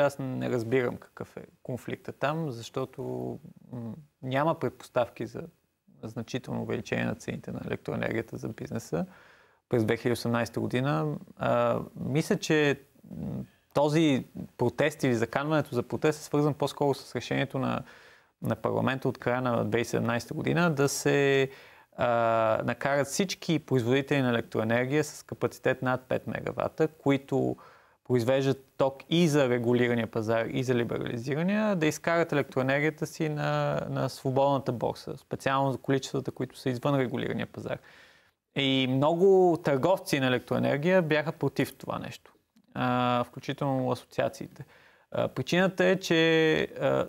Аз не разбирам какъв е конфликта там, защото няма предпоставки за значително увеличение на цените на електроенергията за бизнеса през 2018 година. А, мисля, че този протест или заканването за протест е свързан по-скоро с решението на, на парламента от края на 2017 година да се а, накарат всички производители на електроенергия с капацитет над 5 мегавата, които произвеждат ток и за регулирания пазар, и за либерализирания, да изкарат електроенергията си на, на свободната борса, специално за количествата, които са извън регулирания пазар. И много търговци на електроенергия бяха против това нещо, а, включително асоциациите. А, причината е, че, а,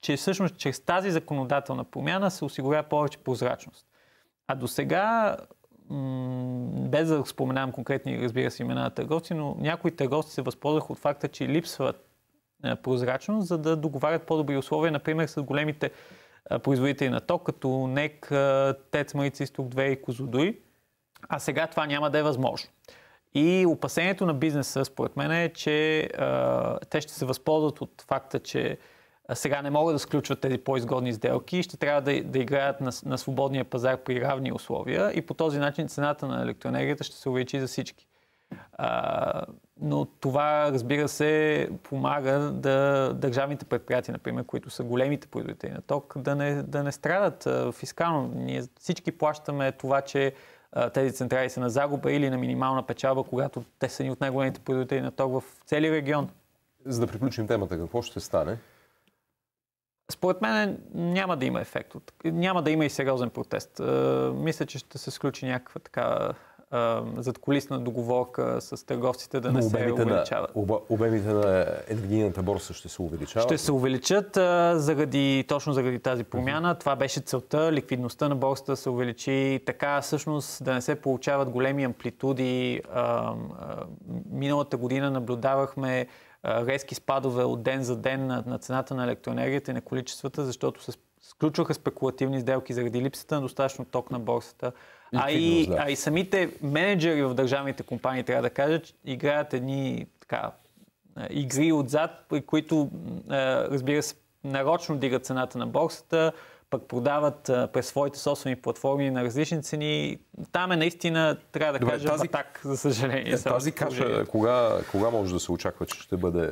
че всъщност чрез тази законодателна промяна се осигуря повече прозрачност. А до сега без да споменавам конкретни, разбира се, имена на търговци, но някои търговци се възползваха от факта, че липсват е, прозрачност, за да договарят по-добри условия, например, с големите е, производители на ток, като НЕК, е, ТЕЦ Марица Исток 2 и козодои, А сега това няма да е възможно. И опасението на бизнеса, според мен, е, че а, те ще се възползват от факта, че сега не могат да сключват тези по-изгодни сделки и ще трябва да, да играят на, на свободния пазар при равни условия и по този начин цената на електроенергията ще се увеличи за всички. А, но това, разбира се, помага да държавните предприятия, например, които са големите производители на ток, да не, да не страдат а, фискално. Ние всички плащаме това, че а, тези централи са на загуба или на минимална печалба, когато те са ни от най-големите производители на ток в цели регион. За да приключим темата, какво ще стане? Според мен няма да има ефект. Няма да има и сериозен протест. Е, мисля, че ще се сключи някаква така зад колисна договорка с търговците да Но не се увеличават. На, обемите на енергийната борса ще се увеличават? Ще се увеличат заради, точно заради тази промяна. Uh-huh. Това беше целта. Ликвидността на борсата се увеличи така всъщност да не се получават големи амплитуди. Миналата година наблюдавахме резки спадове от ден за ден на, на цената на електроенергията и на количествата, защото с сключваха спекулативни сделки заради липсата на достатъчно ток на борсата. И а, и, а и самите менеджери в държавните компании, трябва да кажа, че играят едни така, игри отзад, при които, разбира се, нарочно дигат цената на борсата, пък продават през своите собствени платформи на различни цени. Там е наистина, трябва да Добре, кажа, тази... атак, за съжаление. Е, тази каша, кога, кога може да се очаква, че ще бъде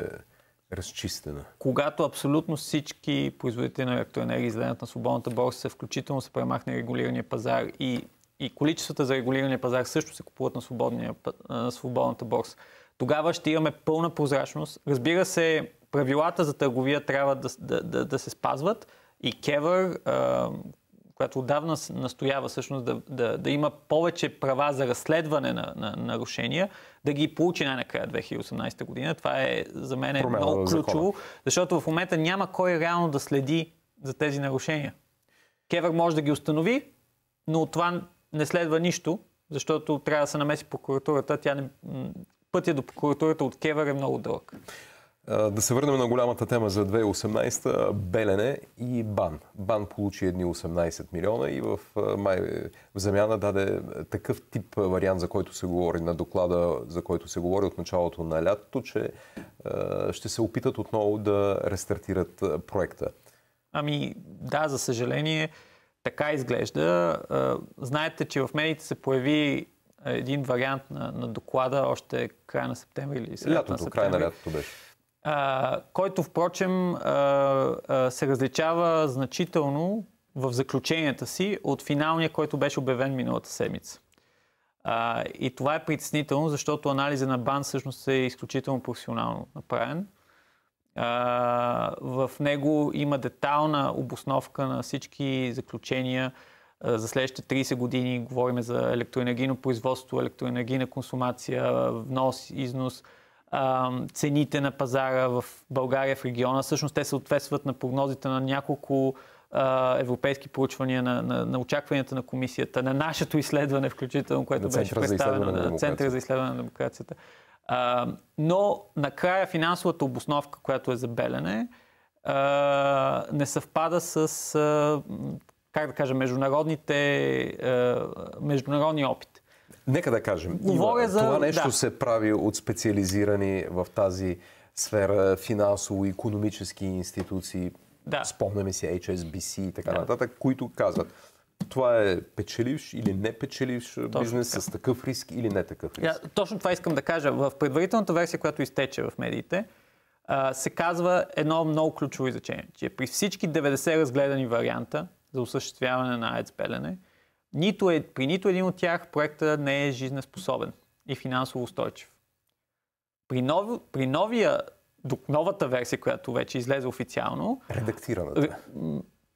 Разчистена. Когато абсолютно всички производители на електроенергия излезат на свободната борса, включително се премахне регулирания пазар и, и количествата за регулирания пазар също се купуват на, на свободната борса, тогава ще имаме пълна прозрачност. Разбира се, правилата за търговия трябва да, да, да, да се спазват и Кевър, която отдавна настоява всъщност да, да, да има повече права за разследване на, на нарушения, да ги получи най-накрая 2018 година. Това е за мен е много ключово, защото в момента няма кой реално да следи за тези нарушения. Кевър може да ги установи, но от това не следва нищо, защото трябва да се намеси прокуратурата. Тя не... Пътя до прокуратурата от Кевър е много дълъг. Да се върнем на голямата тема за 2018 та Белене и Бан. Бан получи едни 18 милиона и в, май, в замяна даде такъв тип вариант, за който се говори на доклада, за който се говори от началото на лятото, че ще се опитат отново да рестартират проекта. Ами да, за съжаление така изглежда. Знаете, че в медиите се появи един вариант на, на доклада още края на септември или средата на септември. Края на лятото беше а, който впрочем а, а, се различава значително в заключенията си от финалния, който беше обявен миналата седмица. А, и това е притеснително, защото анализа на БАН всъщност е изключително професионално направен. А, в него има детална обосновка на всички заключения за следващите 30 години. Говорим за електроенергийно производство, електроенергийна консумация, внос, износ – цените на пазара в България, в региона. Всъщност те съответстват на прогнозите на няколко европейски проучвания, на, на, на очакванията на комисията, на нашето изследване, включително, което на беше представено на, на Центъра за изследване на демокрацията. А, но накрая финансовата обосновка, която е за Белене, а, не съвпада с, а, как да кажа, международните, а, международни опит. Нека да кажем, Говоря има, за... това нещо да. се прави от специализирани в тази сфера финансово-економически институции. Да. Спомняме си HSBC и така да. нататък, които казват това е печеливш или не печеливш точно бизнес така. с такъв риск или не такъв риск. Да, точно това искам да кажа. В предварителната версия, която изтече в медиите, се казва едно много ключово изречение, че при всички 90 разгледани варианта за осъществяване на АЕЦ Белене, нито е, при нито един от тях проекта не е жизнеспособен и финансово устойчив. При, нов, при новия, новата версия, която вече излезе официално... Редактираната. Е.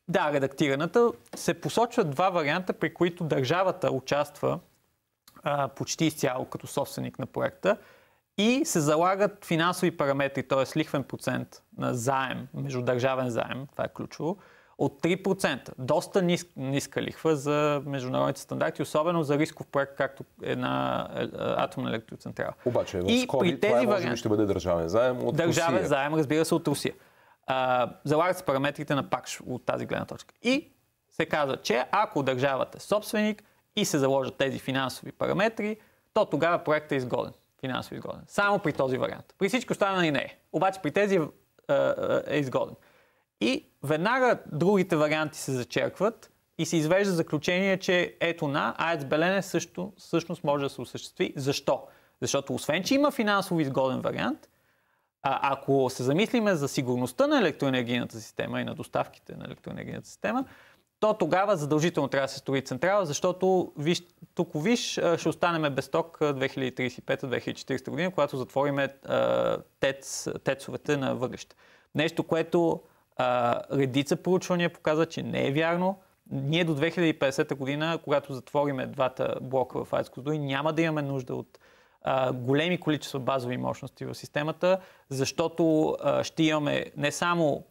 Да, редактираната се посочват два варианта, при които държавата участва а, почти изцяло като собственик на проекта и се залагат финансови параметри, т.е. лихвен процент на заем, междудържавен заем, това е ключово, от 3%. Доста ниска, ниска лихва за международните стандарти, особено за рисков проект, както една е, е, атомна електроцентрала. Обаче, в скоби, тези това е, може би ще бъде държавен заем от Държавен Русия. заем, разбира се, от Русия. А, залагат се параметрите на пакш от тази гледна точка. И се казва, че ако държавата е собственик и се заложат тези финансови параметри, то тогава проектът е изгоден. Финансово изгоден. Само при този вариант. При всичко останало и не е. Обаче при тези е, е, е изгоден. И веднага другите варианти се зачеркват и се извежда заключение, че ето на АЕЦ Белене също всъщност може да се осъществи. Защо? Защото освен, че има финансово изгоден вариант, а, ако се замислиме за сигурността на електроенергийната система и на доставките на електроенергийната система, то тогава задължително трябва да се строи централа, защото виж, тук виж, ще останеме без ток 2035-2040 година, когато затвориме тец, тецовете на въглища. Нещо, което а, редица проучвания показват, че не е вярно. Ние до 2050 година, когато затвориме двата блока в АЕЦ Козлодуй, няма да имаме нужда от а, големи количества базови мощности в системата, защото а, ще имаме не само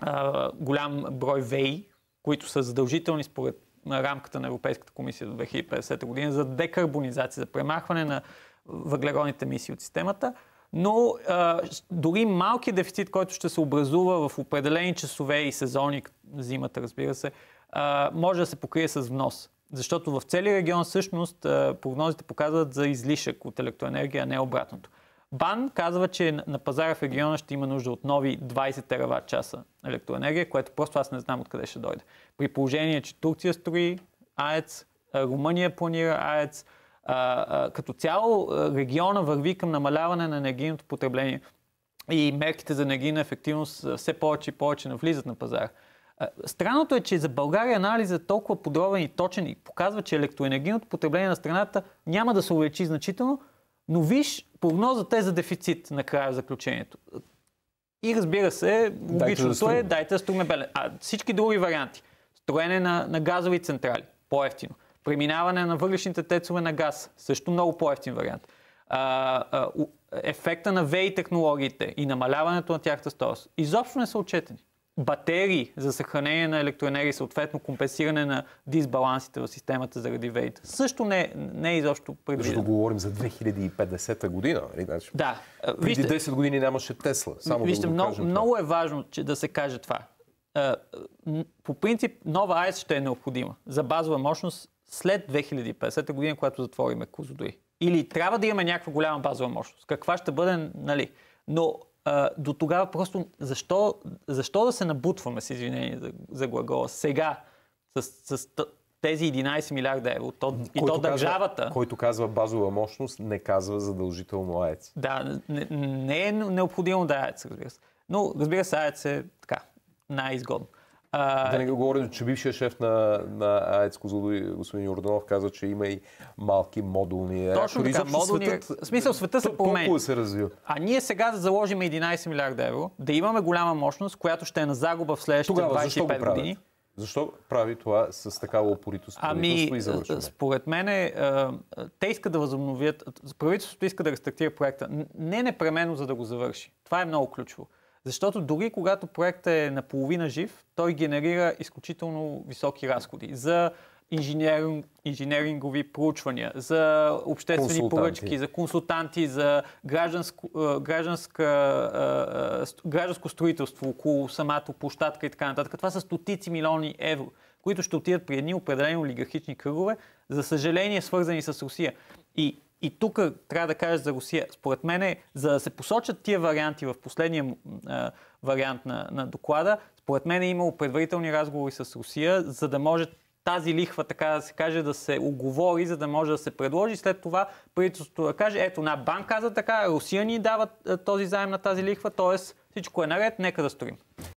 а, голям брой ВЕИ, които са задължителни според рамката на Европейската комисия до 2050 година за декарбонизация, за премахване на въглеродните мисии от системата – но а, дори малки дефицит, който ще се образува в определени часове и сезони, зимата разбира се, а, може да се покрие с внос. Защото в целия регион всъщност прогнозите показват за излишък от електроенергия, а не обратното. БАН казва, че на пазара в региона ще има нужда от нови 20 тераватт часа електроенергия, което просто аз не знам откъде ще дойде. При положение, че Турция строи АЕЦ, Румъния планира АЕЦ, като цяло региона върви към намаляване на енергийното потребление и мерките за енергийна ефективност все повече и повече навлизат на пазара. Странното е, че за България анализът е толкова подробен и точен и показва, че електроенергийното потребление на страната няма да се увеличи значително, но виж, прогнозата е за дефицит на края в заключението. И разбира се, логичното е, дайте да струме белен. А всички други варианти. Строене на, на газови централи, по-ефтино. Преминаване на въглешните тецове на газ. Също много по-ефтин вариант. А, а, ефекта на ВЕИ технологиите и намаляването на тяхната стоеност изобщо не са отчетени. Батерии за съхранение на електроенергия, съответно компенсиране на дисбалансите в системата заради ВЕИ, също не, не е изобщо предвидено. Защото говорим за 2050 година. Нали? Значи, да. Преди вижте, 10 години нямаше Тесла. Само вижте, да много, много е важно че, да се каже това. По принцип, нова АЕС ще е необходима за базова мощност след 2050 година, когато затвориме Козодои? Или трябва да имаме някаква голяма базова мощност. Каква ще бъде, нали? Но а, до тогава просто защо, защо да се набутваме, с извинение за, за глагола, сега с, с тези 11 милиарда евро, то, и то държавата... Казва, който казва базова мощност, не казва задължително АЕЦ. Да, не, не е необходимо да е АЕЦ, разбира се. Но, разбира се, АЕЦ е така, най-изгодно. А... Да не говорим, че бившия шеф на, на АЕЦ Козлодой, господин Йорданов, каза, че има и малки модулни реактори. Точно така, модулни... Светът... смисъл, света се променя. се развил. А ние сега да заложим 11 милиарда евро, да имаме голяма мощност, която ще е на загуба в следващите Тогава, 25 години. Защо прави това с такава опоритост ами, Според мен е, те искат да възобновят, правителството иска да рестартира проекта. Не непременно за да го завърши. Това е много ключово. Защото дори когато проектът е наполовина жив, той генерира изключително високи разходи за инженеринг, инженерингови проучвания, за обществени поръчки, за консултанти, за гражданско, гражданско строителство около самата площадка и така нататък. Това са стотици милиони евро, които ще отидат при едни определени олигархични кръгове, за съжаление свързани с Русия. И и тук трябва да кажа за Русия. Според мен, за да се посочат тия варианти в последния а, вариант на, на доклада, според мен е имало предварителни разговори с Русия, за да може тази лихва, така да се каже, да се оговори, за да може да се предложи. След това правителството да каже, ето на банк каза така, Русия ни дава този заем на тази лихва, т.е. всичко е наред, нека да строим.